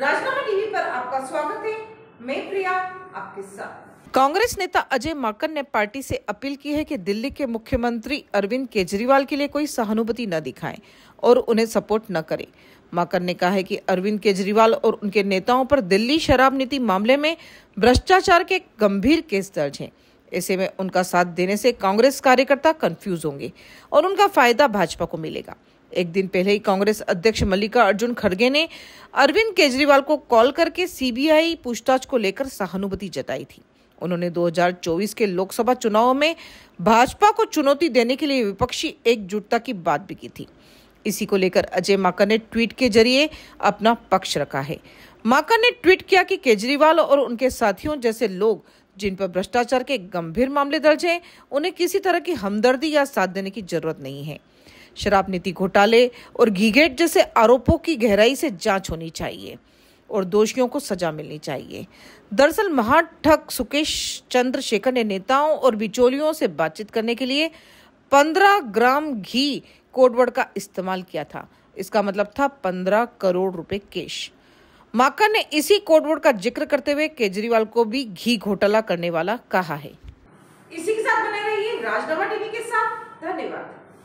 राजनामा TV पर आपका स्वागत है मैं प्रिया आपके साथ कांग्रेस नेता अजय माकन ने पार्टी से अपील की है कि दिल्ली के मुख्यमंत्री अरविंद केजरीवाल के लिए कोई सहानुभूति न दिखाएं और उन्हें सपोर्ट न करें माकन ने कहा है कि अरविंद केजरीवाल और उनके नेताओं पर दिल्ली शराब नीति मामले में भ्रष्टाचार के गंभीर केस दर्ज हैं ऐसे में उनका साथ देने से कांग्रेस कार्यकर्ता कंफ्यूज होंगे और उनका फायदा भाजपा को मिलेगा एक दिन पहले ही कांग्रेस अध्यक्ष मल्लिका अर्जुन खड़गे ने अरविंद केजरीवाल को कॉल करके सीबीआई पूछताछ को लेकर सहानुभूति जताई थी उन्होंने 2024 के लोकसभा चुनाव में भाजपा को चुनौती देने के लिए विपक्षी एकजुटता की बात भी की थी इसी को लेकर अजय माकर ने ट्वीट के जरिए अपना पक्ष रखा है माकर ने ट्वीट किया कि केजरीवाल और उनके साथियों जैसे लोग जिन पर भ्रष्टाचार के गंभीर मामले दर्ज हैं उन्हें किसी तरह की हमदर्दी या साथ देने की जरूरत नहीं है शराब नीति घोटाले और घीगेट जैसे आरोपों की गहराई से जांच होनी चाहिए और दोषियों को सजा मिलनी चाहिए दरअसल महाठक सुकेश चंद्र शेखर ने नेताओं और बिचौलियों से बातचीत करने के लिए 15 ग्राम घी कोडवर्ड का इस्तेमाल किया था इसका मतलब था 15 करोड़ रुपए केश माकर ने इसी कोडवर्ड का जिक्र करते हुए केजरीवाल को भी घी घोटाला करने वाला कहा है इसी के साथ बने रहिए राजनवा टीवी के साथ धन्यवाद